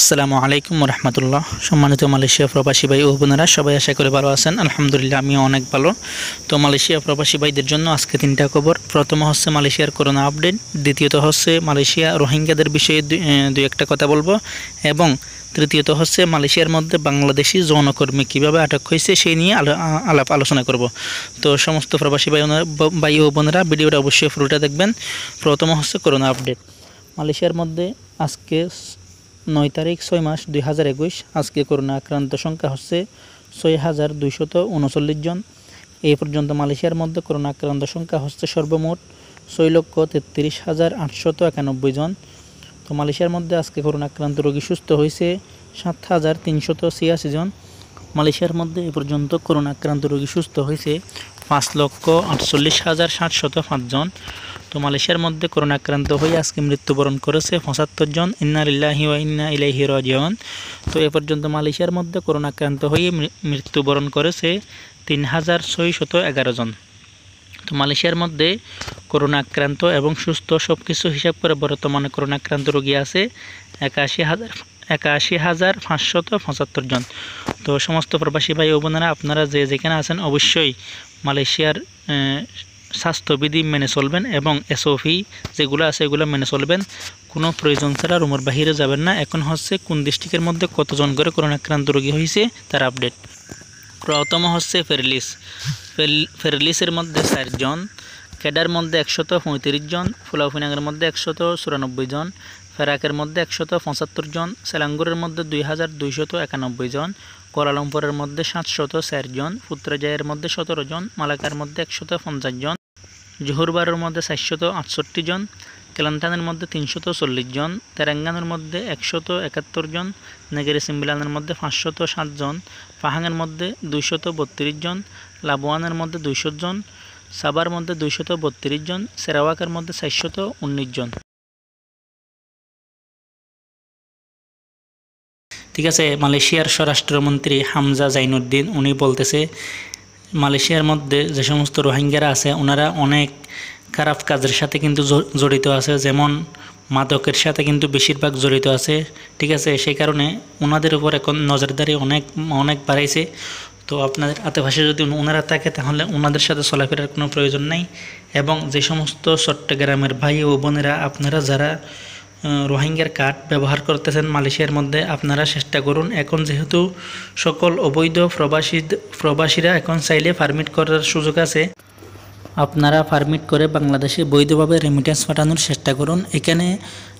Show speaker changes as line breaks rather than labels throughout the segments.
আসসালামু আলাইকুম রহমতুল্লাহ সম্মানিত মালয়েশিয়া প্রবাসী ভাই ও বোনেরা সবাই আশা করে ভালো আছেন আলহামদুলিল্লাহ আমিও অনেক ভালো তো মালয়েশিয়া প্রবাসী ভাইদের জন্য আজকে তিনটা খবর প্রথম হচ্ছে মালয়েশিয়ার করোনা আপডেট দ্বিতীয়ত হচ্ছে মালয়েশিয়া রোহিঙ্গাদের বিষয়ে দু একটা কথা বলবো এবং তৃতীয়ত হচ্ছে মালয়েশিয়ার মধ্যে বাংলাদেশি যৌনকর্মী কীভাবে আটক হয়েছে সেই নিয়ে আলাপ আলোচনা করব তো সমস্ত প্রবাসী ভাই ভাই ও বোনেরা ভিডিওটা অবশ্যই ফুলটা দেখবেন প্রথম হচ্ছে করোনা আপডেট মালয়েশিয়ার মধ্যে আজকে নয় তারিখ ছয় মাস দুই হাজার একুশ আজকে করোনা আক্রান্ত সংখ্যা হচ্ছে ছয় হাজার দুইশত উনচল্লিশ জন এ পর্যন্ত মালয়েশিয়ার মধ্যে করোনা আক্রান্ত সংখ্যা হচ্ছে সর্বমোট ছয় লক্ষ তেত্রিশ হাজার আটশত একানব্বই জন তো মালয়েশিয়ার মধ্যে আজকে করোনা আক্রান্ত রোগী সুস্থ হয়েছে সাত হাজার তিনশত ছিয়াশি জন মালয়েশিয়ার মধ্যে এ পর্যন্ত করোনা আক্রান্ত রোগী সুস্থ হয়েছে পাঁচ লক্ষ আটচল্লিশ হাজার সাতশত পাঁচজন তো মালয়েশিয়ার মধ্যে করোনা আক্রান্ত হয়ে আজকে মৃত্যুবরণ করেছে পঁচাত্তর জন ইন্না ইল্লাহি ওয়া ইন্না ইলাইহি রাজিউন তো এ পর্যন্ত মালয়েশিয়ার মধ্যে করোনা আক্রান্ত হয়ে মৃত্যুবরণ করেছে তিন হাজার ছয়শত এগারো জন তো মালয়েশিয়ার মধ্যে করোনা আক্রান্ত এবং সুস্থ সব কিছু হিসাব করে বর্তমানে করোনা আক্রান্ত রোগী আছে একাশি হাজার একাশি হাজার পাঁচশত পঁচাত্তর জন তো সমস্ত প্রবাসী ভাই ও বোনেরা আপনারা যে যেখানে আছেন অবশ্যই মালয়েশিয়ার স্বাস্থ্যবিধি মেনে চলবেন এবং এসওপি যেগুলো আছে এগুলো মেনে চলবেন কোনো প্রয়োজন ছাড়া রুমের বাহিরে যাবেন না এখন হচ্ছে কোন ডিস্ট্রিক্টের মধ্যে কতজন করে করোনা আক্রান্ত রোগী হয়েছে তার আপডেট প্রথম হচ্ছে ফেরলিস ফেরলিসের মধ্যে চারজন কেডার মধ্যে একশত পঁয়ত্রিশ জন ফুলাফিনাঙ্গের মধ্যে একশত চুরানব্বই জন ফেরাকের মধ্যে একশত পঁচাত্তর জন সেলাঙ্গুরের মধ্যে দুই হাজার দুইশত একানব্বই জন কোয়ালালম্পুরের মধ্যে সাতশত চারজন পুত্রাজায়ের মধ্যে সতেরো জন মালাকার মধ্যে একশত পঞ্চাশ জন জোহরবারের মধ্যে চারশত আটষট্টি জন কেলান্তানের মধ্যে তিনশত চল্লিশ জন তেরাঙ্গানের মধ্যে একশত একাত্তর জন নেগেরি সিম্বিলানের মধ্যে পাঁচশত সাতজন পাহাঙের মধ্যে দুইশত বত্রিশ জন লাবোয়ানের মধ্যে দুইশো জন সাবার মধ্যে দুইশত বত্রিশ জন সেরাওয়াকের মধ্যে চারশত উনিশ জন ঠিক আছে মালয়েশিয়ার স্বরাষ্ট্রমন্ত্রী হামজা জাইনুদ্দিন উনি বলতেছে মালয়েশিয়ার মধ্যে যে সমস্ত রোহিঙ্গারা আছে ওনারা অনেক খারাপ কাজের সাথে কিন্তু জড়িত আছে যেমন মাদকের সাথে কিন্তু বেশিরভাগ জড়িত আছে ঠিক আছে সেই কারণে ওনাদের উপর এখন নজরদারি অনেক অনেক বাড়াইছে তো আপনাদের আশেপাশে যদি ওনারা থাকে তাহলে ওনাদের সাথে চলাফেরার কোনো প্রয়োজন নাই এবং যে সমস্ত চট্টগ্রামের ভাই ও বোনেরা আপনারা যারা রোহিঙ্গার কার্ড ব্যবহার করতেছেন মালয়েশিয়ার মধ্যে আপনারা চেষ্টা করুন এখন যেহেতু সকল অবৈধ প্রবাসী প্রবাসীরা এখন চাইলে পারমিট করার সুযোগ আছে আপনারা পারমিট করে বাংলাদেশে বৈধভাবে রেমিটেন্স পাঠানোর চেষ্টা করুন এখানে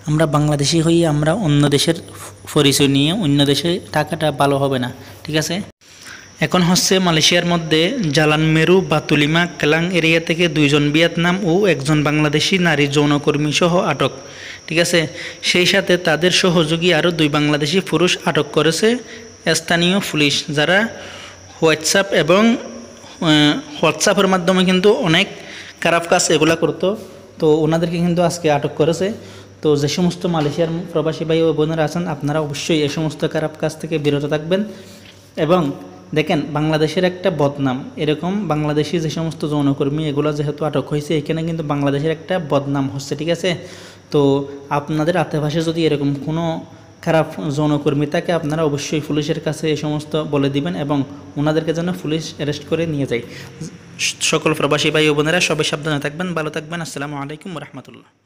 আমরা বাংলাদেশি হয়ে আমরা অন্য দেশের পরিচয় নিয়ে অন্য দেশে টাকাটা ভালো হবে না ঠিক আছে এখন হচ্ছে মালয়েশিয়ার মধ্যে জালানমেরু বাতুলিমা কেলাং এরিয়া থেকে দুইজন ভিয়েতনাম ও একজন বাংলাদেশি নারী যৌনকর্মী সহ আটক ঠিক আছে সেই সাথে তাদের সহযোগী আরও দুই বাংলাদেশি পুরুষ আটক করেছে স্থানীয় পুলিশ যারা হোয়াটসঅ্যাপ এবং হোয়াটসঅ্যাপের মাধ্যমে কিন্তু অনেক খারাপ কাজ এগুলা করতো তো ওনাদেরকে কিন্তু আজকে আটক করেছে তো যে সমস্ত মালয়েশিয়ার প্রবাসী ভাই ও বোনেরা আছেন আপনারা অবশ্যই এই সমস্ত খারাপ কাজ থেকে বিরত থাকবেন এবং দেখেন বাংলাদেশের একটা বদনাম এরকম বাংলাদেশি যে সমস্ত যৌনকর্মী এগুলো যেহেতু আটক হয়েছে এখানে কিন্তু বাংলাদেশের একটা বদনাম হচ্ছে ঠিক আছে তো আপনাদের আশেপাশে যদি এরকম কোনো খারাপ জনকর্মী থাকে আপনারা অবশ্যই পুলিশের কাছে এই সমস্ত বলে দিবেন এবং ওনাদেরকে যেন পুলিশ অ্যারেস্ট করে নিয়ে যায় সকল প্রবাসী ভাই বোনেরা সবাই সাবধানে থাকবেন ভালো থাকবেন আসসালামু আলাইকুম রহমতুল্লাহ